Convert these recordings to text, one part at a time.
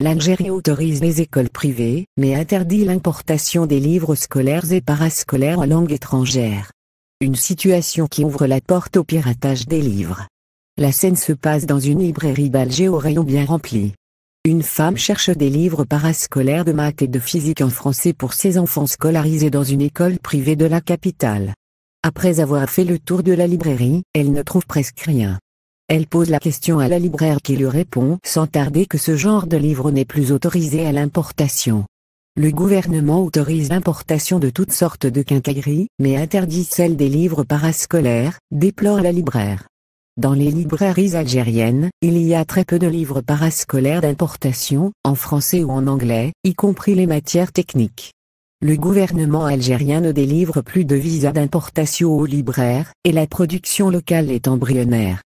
L'Algérie autorise les écoles privées, mais interdit l'importation des livres scolaires et parascolaires en langue étrangère. Une situation qui ouvre la porte au piratage des livres. La scène se passe dans une librairie d'Alger au rayon bien rempli. Une femme cherche des livres parascolaires de maths et de physique en français pour ses enfants scolarisés dans une école privée de la capitale. Après avoir fait le tour de la librairie, elle ne trouve presque rien. Elle pose la question à la libraire qui lui répond sans tarder que ce genre de livre n'est plus autorisé à l'importation. Le gouvernement autorise l'importation de toutes sortes de quincailleries, mais interdit celle des livres parascolaires, déplore la libraire. Dans les librairies algériennes, il y a très peu de livres parascolaires d'importation, en français ou en anglais, y compris les matières techniques. Le gouvernement algérien ne délivre plus de visa d'importation aux libraires, et la production locale est embryonnaire.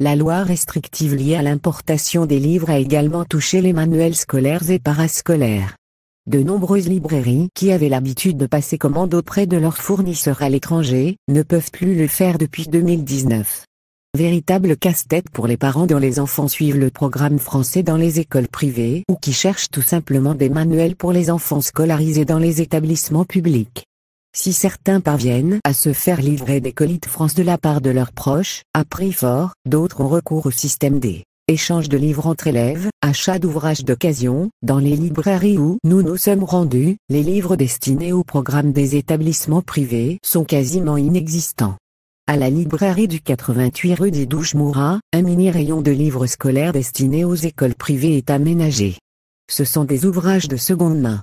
La loi restrictive liée à l'importation des livres a également touché les manuels scolaires et parascolaires. De nombreuses librairies qui avaient l'habitude de passer commande auprès de leurs fournisseurs à l'étranger ne peuvent plus le faire depuis 2019. Véritable casse-tête pour les parents dont les enfants suivent le programme français dans les écoles privées ou qui cherchent tout simplement des manuels pour les enfants scolarisés dans les établissements publics. Si certains parviennent à se faire livrer des colis de France de la part de leurs proches, à prix fort, d'autres ont recours au système des échanges de livres entre élèves, achats d'ouvrages d'occasion, dans les librairies où nous nous sommes rendus, les livres destinés au programme des établissements privés sont quasiment inexistants. À la librairie du 88 rue des Douches un mini-rayon de livres scolaires destinés aux écoles privées est aménagé. Ce sont des ouvrages de seconde main.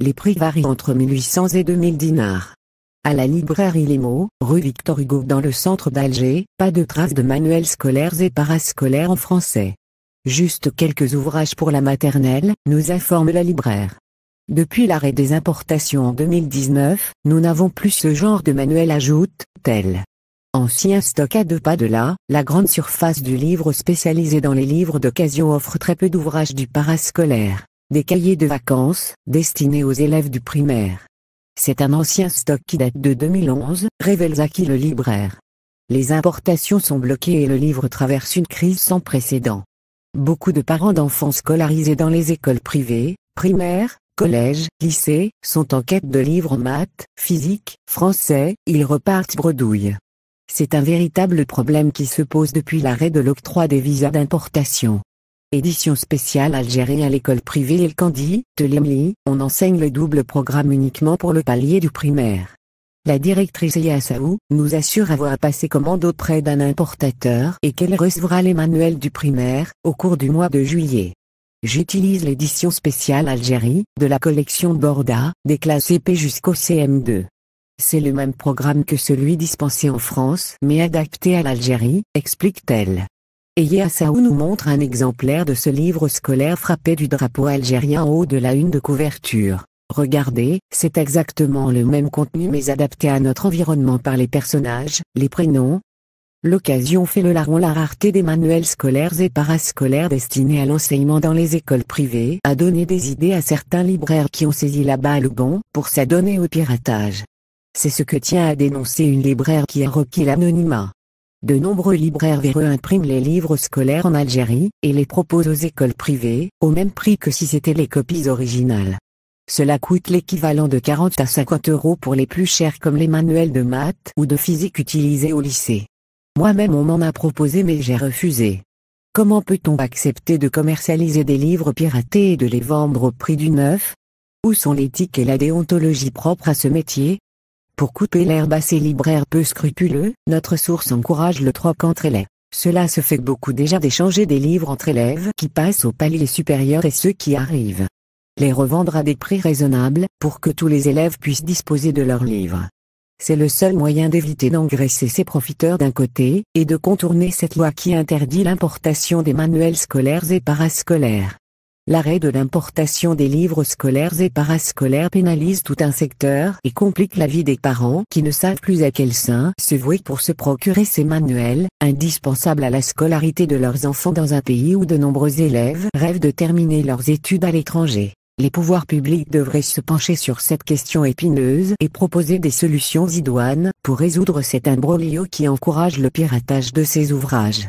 Les prix varient entre 1800 et 2000 dinars. À la librairie Les rue Victor Hugo dans le centre d'Alger, pas de traces de manuels scolaires et parascolaires en français. Juste quelques ouvrages pour la maternelle, nous informe la libraire. Depuis l'arrêt des importations en 2019, nous n'avons plus ce genre de manuels ajoute tel. Ancien stock à deux pas de là, la grande surface du livre spécialisé dans les livres d'occasion offre très peu d'ouvrages du parascolaire des cahiers de vacances, destinés aux élèves du primaire. C'est un ancien stock qui date de 2011, révèle Zaki le libraire. Les importations sont bloquées et le livre traverse une crise sans précédent. Beaucoup de parents d'enfants scolarisés dans les écoles privées, primaires, collèges, lycées, sont en quête de livres maths, physique, français, ils repartent bredouille. C'est un véritable problème qui se pose depuis l'arrêt de l'octroi des visas d'importation. Édition spéciale Algérie à l'école privée El Kandi, de on enseigne le double programme uniquement pour le palier du primaire. La directrice Yassaou nous assure avoir passé commande auprès d'un importateur et qu'elle recevra les manuels du primaire au cours du mois de juillet. J'utilise l'édition spéciale Algérie de la collection Borda, des classes CP jusqu'au CM2. C'est le même programme que celui dispensé en France mais adapté à l'Algérie, explique-t-elle et Yassaou nous montre un exemplaire de ce livre scolaire frappé du drapeau algérien en haut de la une de couverture. Regardez, c'est exactement le même contenu mais adapté à notre environnement par les personnages, les prénoms. L'occasion fait le larron la rareté des manuels scolaires et parascolaires destinés à l'enseignement dans les écoles privées a donné des idées à certains libraires qui ont saisi la balle au bon pour s'adonner au piratage. C'est ce que tient à dénoncer une libraire qui a requis l'anonymat. De nombreux libraires véreux impriment les livres scolaires en Algérie et les proposent aux écoles privées, au même prix que si c'était les copies originales. Cela coûte l'équivalent de 40 à 50 euros pour les plus chers comme les manuels de maths ou de physique utilisés au lycée. Moi-même on m'en a proposé mais j'ai refusé. Comment peut-on accepter de commercialiser des livres piratés et de les vendre au prix du neuf Où sont l'éthique et la déontologie propres à ce métier pour couper l'herbe à ces libraires peu scrupuleux, notre source encourage le troc entre élèves. Cela se fait beaucoup déjà d'échanger des livres entre élèves qui passent au palier supérieur et ceux qui arrivent. Les revendre à des prix raisonnables, pour que tous les élèves puissent disposer de leurs livres. C'est le seul moyen d'éviter d'engraisser ces profiteurs d'un côté, et de contourner cette loi qui interdit l'importation des manuels scolaires et parascolaires. L'arrêt de l'importation des livres scolaires et parascolaires pénalise tout un secteur et complique la vie des parents qui ne savent plus à quel sein se vouer pour se procurer ces manuels, indispensables à la scolarité de leurs enfants dans un pays où de nombreux élèves rêvent de terminer leurs études à l'étranger. Les pouvoirs publics devraient se pencher sur cette question épineuse et proposer des solutions idoines pour résoudre cet imbroglio qui encourage le piratage de ces ouvrages.